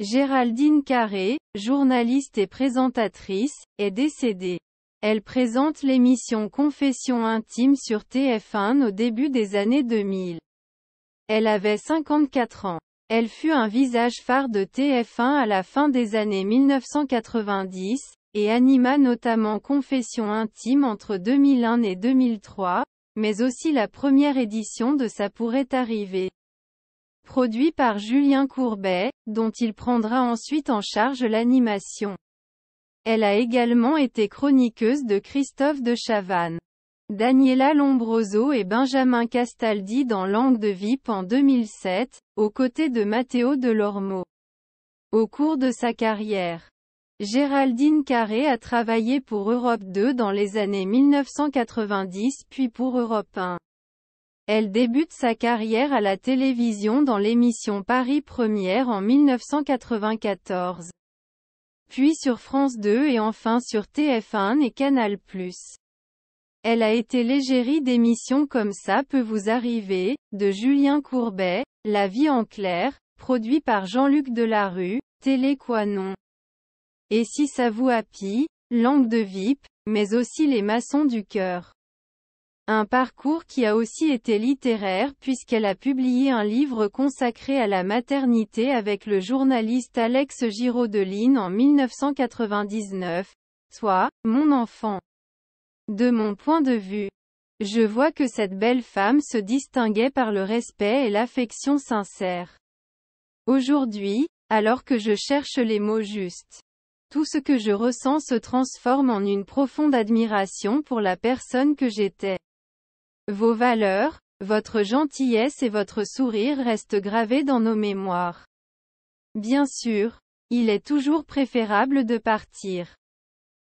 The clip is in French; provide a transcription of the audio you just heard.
Géraldine Carré, journaliste et présentatrice, est décédée. Elle présente l'émission Confession intime sur TF1 au début des années 2000. Elle avait 54 ans. Elle fut un visage phare de TF1 à la fin des années 1990, et anima notamment Confession intime entre 2001 et 2003, mais aussi la première édition de Ça pourrait arriver produit par Julien Courbet, dont il prendra ensuite en charge l'animation. Elle a également été chroniqueuse de Christophe de Chavannes. Daniela Lombroso et Benjamin Castaldi dans Langue de Vip en 2007, aux côtés de Matteo Delormeau. Au cours de sa carrière, Géraldine Carré a travaillé pour Europe 2 dans les années 1990 puis pour Europe 1. Elle débute sa carrière à la télévision dans l'émission Paris Première en 1994. Puis sur France 2 et enfin sur TF1 et Canal+. Elle a été l'égérie d'émissions comme Ça peut vous arriver, de Julien Courbet, La vie en clair, produit par Jean-Luc Delarue, Télé quoi non. Et si ça vous appie, Langue de Vip, mais aussi Les maçons du cœur. Un parcours qui a aussi été littéraire puisqu'elle a publié un livre consacré à la maternité avec le journaliste Alex Giraudeline en 1999, Toi, Mon enfant ». De mon point de vue, je vois que cette belle femme se distinguait par le respect et l'affection sincère. Aujourd'hui, alors que je cherche les mots justes, tout ce que je ressens se transforme en une profonde admiration pour la personne que j'étais. Vos valeurs, votre gentillesse et votre sourire restent gravés dans nos mémoires. Bien sûr, il est toujours préférable de partir.